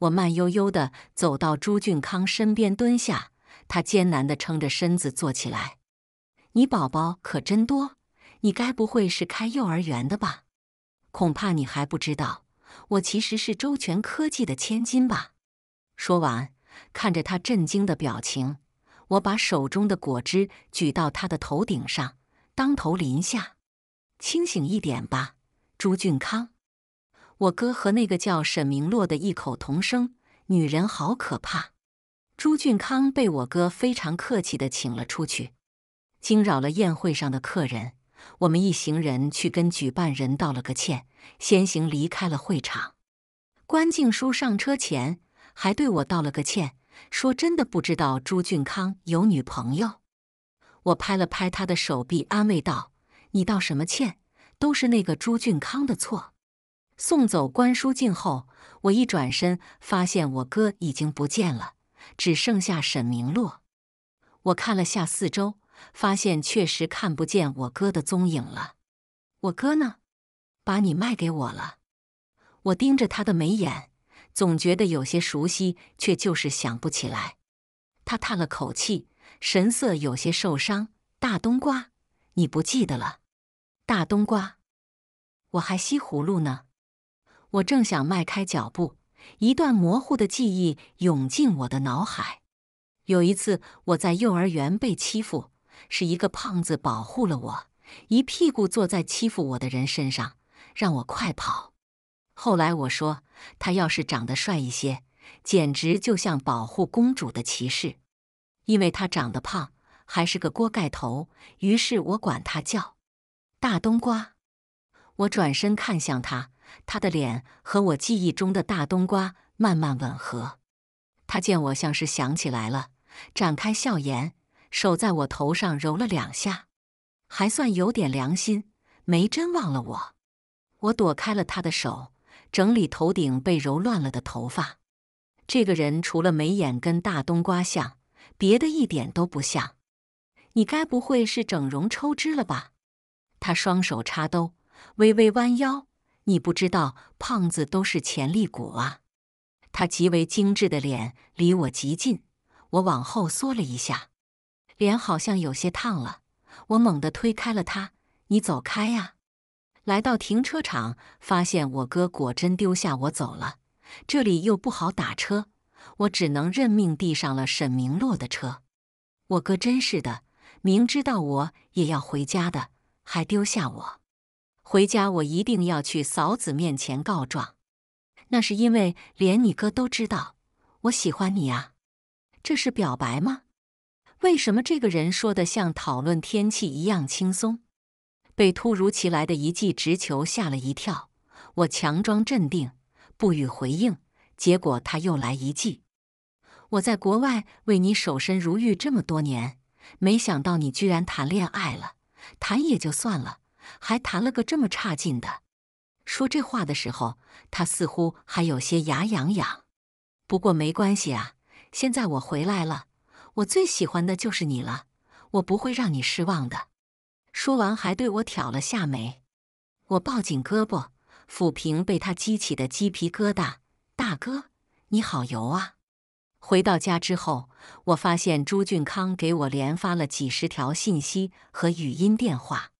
我慢悠悠的走到朱俊康身边蹲下，他艰难的撑着身子坐起来。你宝宝可真多，你该不会是开幼儿园的吧？恐怕你还不知道，我其实是周全科技的千金吧。说完，看着他震惊的表情，我把手中的果汁举到他的头顶上，当头淋下。清醒一点吧，朱俊康！我哥和那个叫沈明洛的异口同声：“女人好可怕。”朱俊康被我哥非常客气的请了出去，惊扰了宴会上的客人。我们一行人去跟举办人道了个歉，先行离开了会场。关静书上车前还对我道了个歉，说：“真的不知道朱俊康有女朋友。”我拍了拍他的手臂，安慰道。你道什么歉？都是那个朱俊康的错。送走关淑静后，我一转身发现我哥已经不见了，只剩下沈明洛。我看了下四周，发现确实看不见我哥的踪影了。我哥呢？把你卖给我了。我盯着他的眉眼，总觉得有些熟悉，却就是想不起来。他叹了口气，神色有些受伤。大冬瓜，你不记得了？大冬瓜，我还西葫芦呢。我正想迈开脚步，一段模糊的记忆涌进我的脑海。有一次我在幼儿园被欺负，是一个胖子保护了我，一屁股坐在欺负我的人身上，让我快跑。后来我说，他要是长得帅一些，简直就像保护公主的骑士。因为他长得胖，还是个锅盖头，于是我管他叫。大冬瓜，我转身看向他，他的脸和我记忆中的大冬瓜慢慢吻合。他见我像是想起来了，展开笑颜，手在我头上揉了两下，还算有点良心，没真忘了我。我躲开了他的手，整理头顶被揉乱了的头发。这个人除了眉眼跟大冬瓜像，别的一点都不像。你该不会是整容抽脂了吧？他双手插兜，微微弯腰。你不知道，胖子都是潜力股啊！他极为精致的脸离我极近，我往后缩了一下，脸好像有些烫了。我猛地推开了他：“你走开呀！”来到停车场，发现我哥果真丢下我走了。这里又不好打车，我只能认命递上了沈明洛的车。我哥真是的，明知道我也要回家的。还丢下我，回家我一定要去嫂子面前告状。那是因为连你哥都知道我喜欢你啊，这是表白吗？为什么这个人说的像讨论天气一样轻松？被突如其来的一记直球吓了一跳，我强装镇定，不予回应。结果他又来一记。我在国外为你守身如玉这么多年，没想到你居然谈恋爱了。谈也就算了，还谈了个这么差劲的。说这话的时候，他似乎还有些牙痒痒。不过没关系啊，现在我回来了，我最喜欢的就是你了，我不会让你失望的。说完还对我挑了下眉。我抱紧胳膊，抚平被他激起的鸡皮疙瘩。大哥，你好油啊！回到家之后，我发现朱俊康给我连发了几十条信息和语音电话，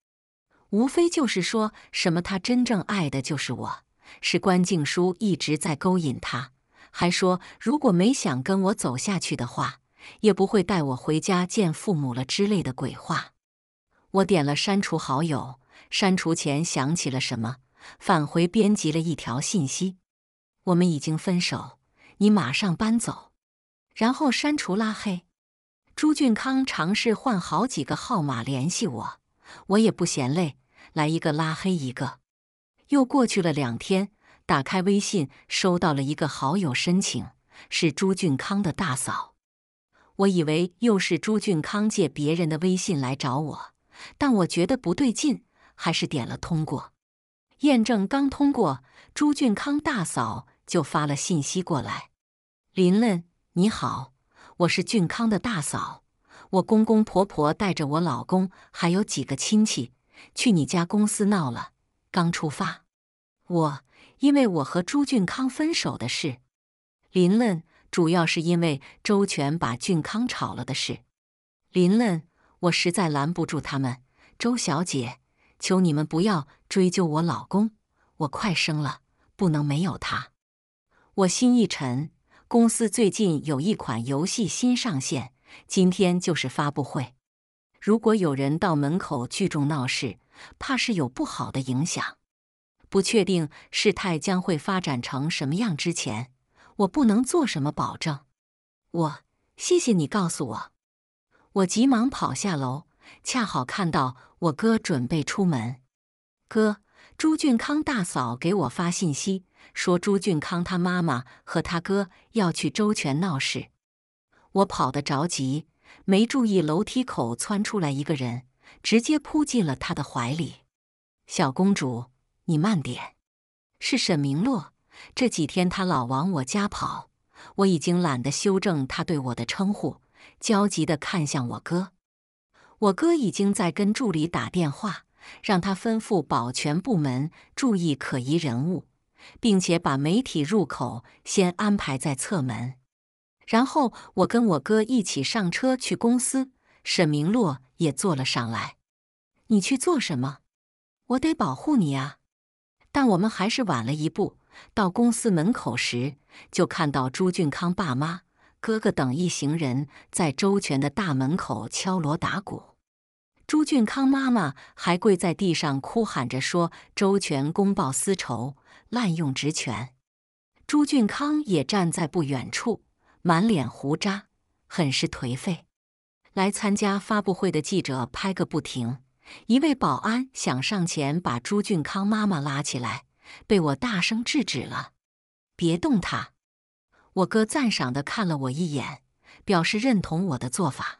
无非就是说什么他真正爱的就是我，是关静书一直在勾引他，还说如果没想跟我走下去的话，也不会带我回家见父母了之类的鬼话。我点了删除好友，删除前想起了什么，返回编辑了一条信息：我们已经分手，你马上搬走。然后删除拉黑，朱俊康尝试换好几个号码联系我，我也不嫌累，来一个拉黑一个。又过去了两天，打开微信收到了一个好友申请，是朱俊康的大嫂。我以为又是朱俊康借别人的微信来找我，但我觉得不对劲，还是点了通过。验证刚通过，朱俊康大嫂就发了信息过来，林林。你好，我是俊康的大嫂。我公公婆婆带着我老公还有几个亲戚去你家公司闹了，刚出发。我因为我和朱俊康分手的事，林林主要是因为周全把俊康炒了的事，林林，我实在拦不住他们。周小姐，求你们不要追究我老公，我快生了，不能没有他。我心一沉。公司最近有一款游戏新上线，今天就是发布会。如果有人到门口聚众闹事，怕是有不好的影响。不确定事态将会发展成什么样，之前我不能做什么保证。我谢谢你告诉我。我急忙跑下楼，恰好看到我哥准备出门。哥。朱俊康大嫂给我发信息说：“朱俊康他妈妈和他哥要去周全闹事。”我跑得着急，没注意楼梯口窜出来一个人，直接扑进了他的怀里。“小公主，你慢点。”是沈明洛。这几天他老往我家跑，我已经懒得修正他对我的称呼。焦急地看向我哥，我哥已经在跟助理打电话。让他吩咐保全部门注意可疑人物，并且把媒体入口先安排在侧门。然后我跟我哥一起上车去公司，沈明洛也坐了上来。你去做什么？我得保护你啊！但我们还是晚了一步。到公司门口时，就看到朱俊康爸妈、哥哥等一行人在周全的大门口敲锣打鼓。朱俊康妈妈还跪在地上哭喊着说：“周全公报私仇，滥用职权。”朱俊康也站在不远处，满脸胡渣，很是颓废。来参加发布会的记者拍个不停。一位保安想上前把朱俊康妈妈拉起来，被我大声制止了：“别动他！”我哥赞赏的看了我一眼，表示认同我的做法。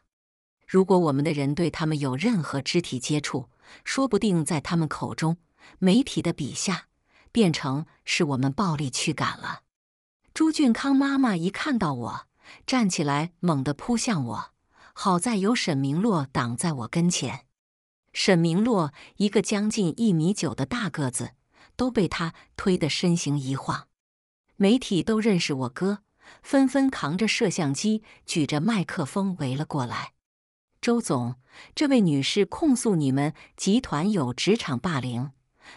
如果我们的人对他们有任何肢体接触，说不定在他们口中、媒体的笔下，变成是我们暴力驱赶了。朱俊康妈妈一看到我，站起来猛地扑向我，好在有沈明洛挡在我跟前。沈明洛一个将近一米九的大个子，都被他推得身形一晃。媒体都认识我哥，纷纷扛着摄像机、举着麦克风围了过来。周总，这位女士控诉你们集团有职场霸凌、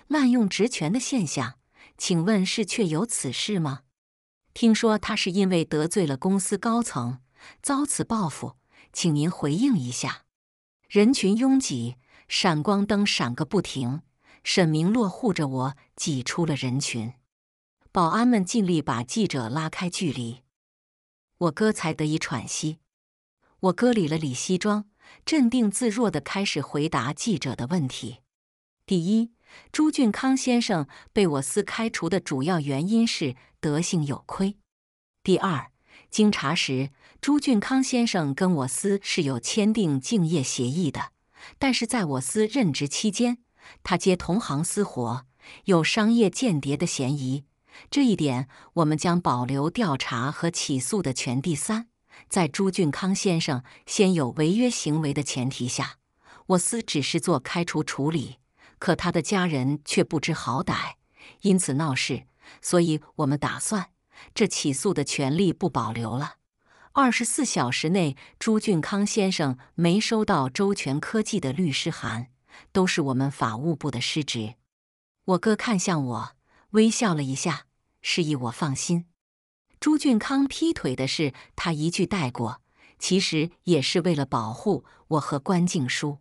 滥用职权的现象，请问是确有此事吗？听说她是因为得罪了公司高层遭此报复，请您回应一下。人群拥挤，闪光灯闪个不停，沈明落护着我挤出了人群，保安们尽力把记者拉开距离，我哥才得以喘息。我哥理了理西装。镇定自若地开始回答记者的问题。第一，朱俊康先生被我司开除的主要原因是德性有亏。第二，经查实，朱俊康先生跟我司是有签订竞业协议的，但是在我司任职期间，他接同行私活，有商业间谍的嫌疑，这一点我们将保留调查和起诉的权。第三。在朱俊康先生先有违约行为的前提下，我司只是做开除处理，可他的家人却不知好歹，因此闹事。所以我们打算这起诉的权利不保留了。二十四小时内，朱俊康先生没收到周全科技的律师函，都是我们法务部的失职。我哥看向我，微笑了一下，示意我放心。朱俊康劈腿的事，他一句带过，其实也是为了保护我和关静书。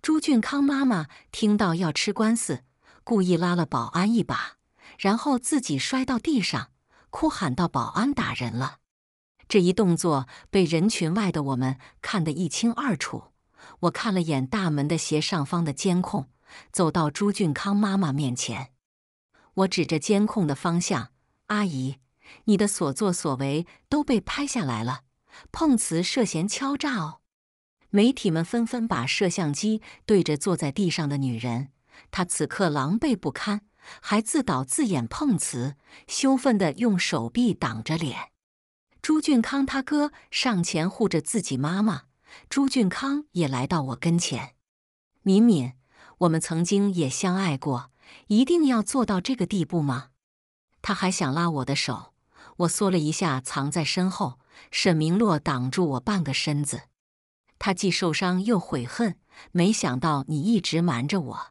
朱俊康妈妈听到要吃官司，故意拉了保安一把，然后自己摔到地上，哭喊到：“保安打人了！”这一动作被人群外的我们看得一清二楚。我看了眼大门的斜上方的监控，走到朱俊康妈妈面前，我指着监控的方向：“阿姨。”你的所作所为都被拍下来了，碰瓷涉嫌敲诈哦！媒体们纷纷把摄像机对着坐在地上的女人，她此刻狼狈不堪，还自导自演碰瓷，羞愤地用手臂挡着脸。朱俊康他哥上前护着自己妈妈，朱俊康也来到我跟前：“敏敏，我们曾经也相爱过，一定要做到这个地步吗？”他还想拉我的手。我缩了一下，藏在身后。沈明洛挡住我半个身子。他既受伤又悔恨，没想到你一直瞒着我，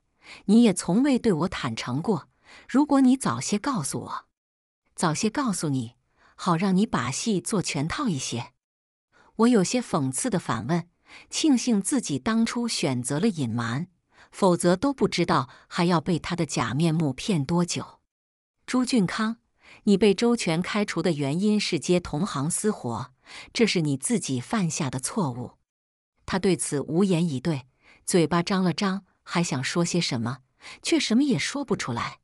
你也从未对我坦诚过。如果你早些告诉我，早些告诉你，好让你把戏做全套一些。我有些讽刺的反问，庆幸自己当初选择了隐瞒，否则都不知道还要被他的假面目骗多久。朱俊康。你被周全开除的原因是接同行私活，这是你自己犯下的错误。他对此无言以对，嘴巴张了张，还想说些什么，却什么也说不出来。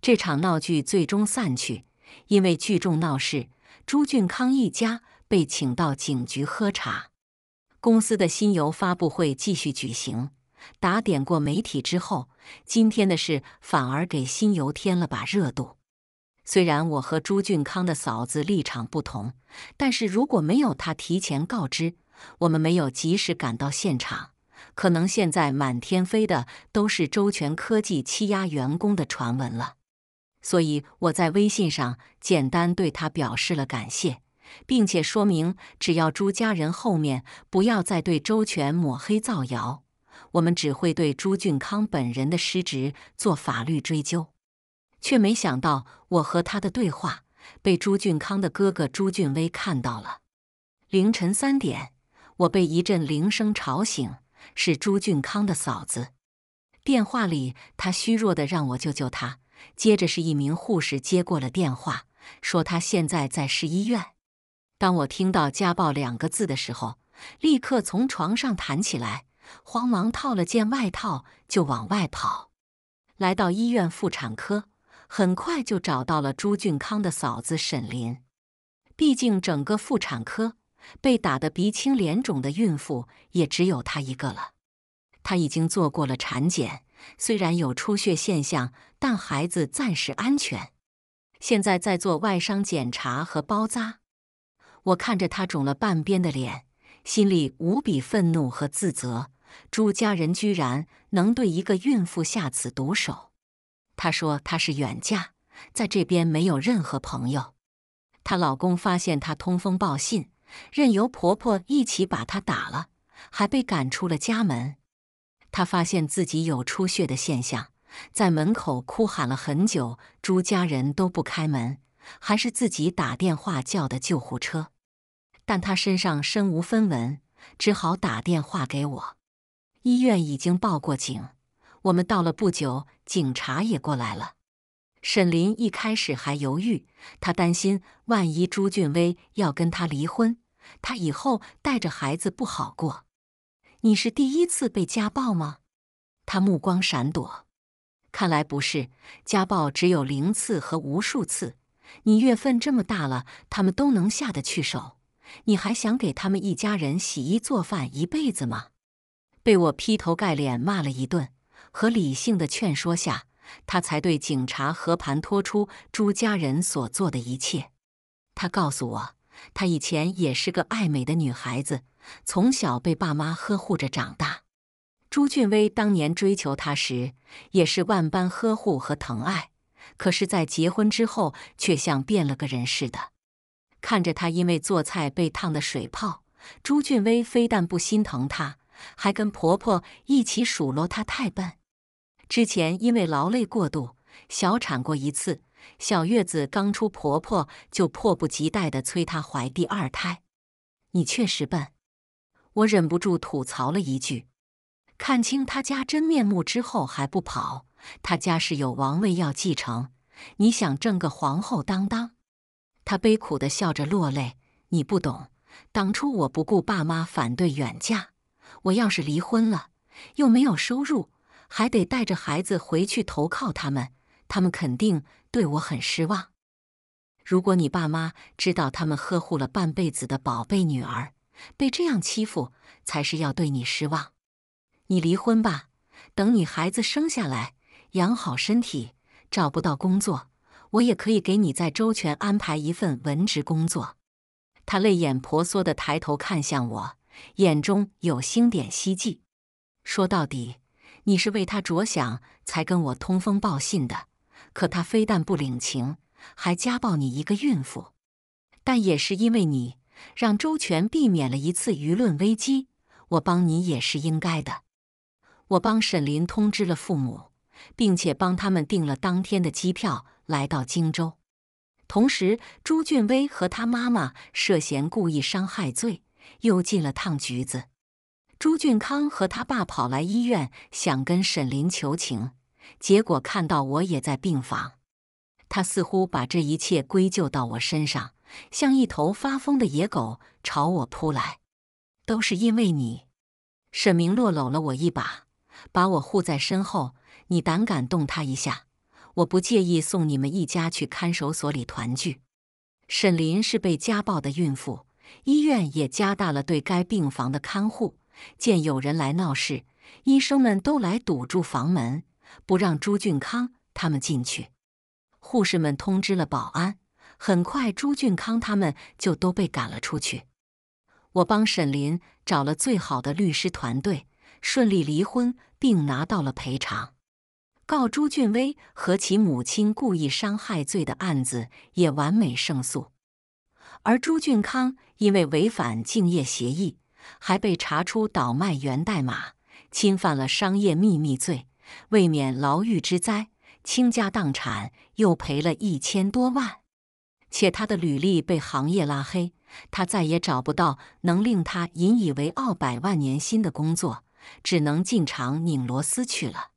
这场闹剧最终散去，因为聚众闹事，朱俊康一家被请到警局喝茶。公司的新游发布会继续举行，打点过媒体之后，今天的事反而给新游添了把热度。虽然我和朱俊康的嫂子立场不同，但是如果没有他提前告知，我们没有及时赶到现场，可能现在满天飞的都是周全科技欺压员工的传闻了。所以我在微信上简单对他表示了感谢，并且说明，只要朱家人后面不要再对周全抹黑造谣，我们只会对朱俊康本人的失职做法律追究。却没想到，我和他的对话被朱俊康的哥哥朱俊威看到了。凌晨三点，我被一阵铃声吵醒，是朱俊康的嫂子。电话里，他虚弱的让我救救他。接着，是一名护士接过了电话，说他现在在市医院。当我听到“家暴”两个字的时候，立刻从床上弹起来，慌忙套了件外套就往外跑，来到医院妇产科。很快就找到了朱俊康的嫂子沈林，毕竟整个妇产科被打得鼻青脸肿的孕妇也只有她一个了。她已经做过了产检，虽然有出血现象，但孩子暂时安全。现在在做外伤检查和包扎。我看着她肿了半边的脸，心里无比愤怒和自责。朱家人居然能对一个孕妇下此毒手！她说她是远嫁，在这边没有任何朋友。她老公发现她通风报信，任由婆婆一起把她打了，还被赶出了家门。她发现自己有出血的现象，在门口哭喊了很久，朱家人都不开门，还是自己打电话叫的救护车。但她身上身无分文，只好打电话给我。医院已经报过警。我们到了不久，警察也过来了。沈林一开始还犹豫，他担心万一朱俊威要跟他离婚，他以后带着孩子不好过。你是第一次被家暴吗？他目光闪躲。看来不是家暴，只有零次和无数次。你月份这么大了，他们都能下得去手，你还想给他们一家人洗衣做饭一辈子吗？被我劈头盖脸骂了一顿。和理性的劝说下，她才对警察和盘托出朱家人所做的一切。她告诉我，她以前也是个爱美的女孩子，从小被爸妈呵护着长大。朱俊威当年追求她时，也是万般呵护和疼爱，可是，在结婚之后，却像变了个人似的。看着她因为做菜被烫的水泡，朱俊威非但不心疼她，还跟婆婆一起数落她太笨。之前因为劳累过度，小产过一次。小月子刚出，婆婆就迫不及待地催她怀第二胎。你确实笨，我忍不住吐槽了一句。看清他家真面目之后还不跑，他家是有王位要继承，你想挣个皇后当当？他悲苦地笑着落泪。你不懂，当初我不顾爸妈反对远嫁，我要是离婚了，又没有收入。还得带着孩子回去投靠他们，他们肯定对我很失望。如果你爸妈知道，他们呵护了半辈子的宝贝女儿被这样欺负，才是要对你失望。你离婚吧，等你孩子生下来，养好身体，找不到工作，我也可以给你在周全安排一份文职工作。他泪眼婆娑地抬头看向我，眼中有星点希冀。说到底。你是为他着想才跟我通风报信的，可他非但不领情，还家暴你一个孕妇。但也是因为你，让周全避免了一次舆论危机，我帮你也是应该的。我帮沈林通知了父母，并且帮他们订了当天的机票来到荆州。同时，朱俊威和他妈妈涉嫌故意伤害罪，又进了趟局子。朱俊康和他爸跑来医院，想跟沈林求情，结果看到我也在病房，他似乎把这一切归咎到我身上，像一头发疯的野狗朝我扑来。都是因为你，沈明洛搂了我一把，把我护在身后。你胆敢动他一下，我不介意送你们一家去看守所里团聚。沈林是被家暴的孕妇，医院也加大了对该病房的看护。见有人来闹事，医生们都来堵住房门，不让朱俊康他们进去。护士们通知了保安，很快朱俊康他们就都被赶了出去。我帮沈林找了最好的律师团队，顺利离婚并拿到了赔偿。告朱俊威和其母亲故意伤害罪的案子也完美胜诉，而朱俊康因为违反竞业协议。还被查出倒卖源代码，侵犯了商业秘密罪，未免牢狱之灾，倾家荡产，又赔了一千多万，且他的履历被行业拉黑，他再也找不到能令他引以为傲百万年薪的工作，只能进厂拧螺丝去了。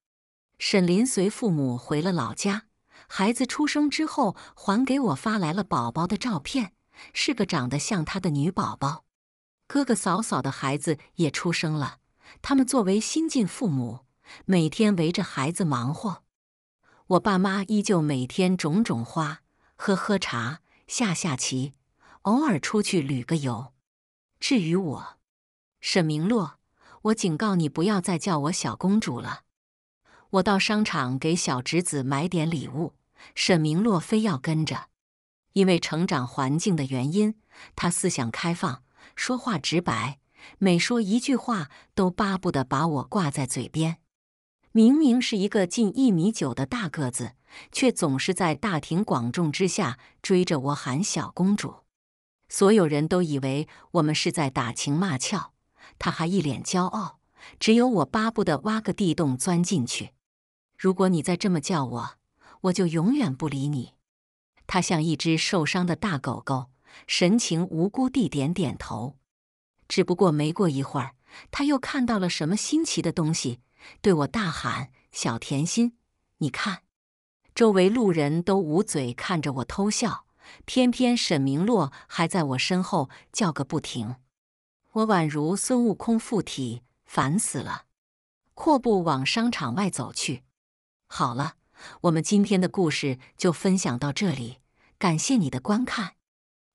沈林随父母回了老家，孩子出生之后，还给我发来了宝宝的照片，是个长得像他的女宝宝。哥哥嫂嫂的孩子也出生了，他们作为新晋父母，每天围着孩子忙活。我爸妈依旧每天种种花、喝喝茶、下下棋，偶尔出去旅个游。至于我，沈明洛，我警告你不要再叫我小公主了。我到商场给小侄子买点礼物，沈明洛非要跟着，因为成长环境的原因，他思想开放。说话直白，每说一句话都巴不得把我挂在嘴边。明明是一个近一米九的大个子，却总是在大庭广众之下追着我喊“小公主”。所有人都以为我们是在打情骂俏，他还一脸骄傲。只有我巴不得挖个地洞钻进去。如果你再这么叫我，我就永远不理你。他像一只受伤的大狗狗。神情无辜地点点头，只不过没过一会儿，他又看到了什么新奇的东西，对我大喊：“小甜心，你看！”周围路人都捂嘴看着我偷笑，偏偏沈明洛还在我身后叫个不停。我宛如孙悟空附体，烦死了，阔步往商场外走去。好了，我们今天的故事就分享到这里，感谢你的观看。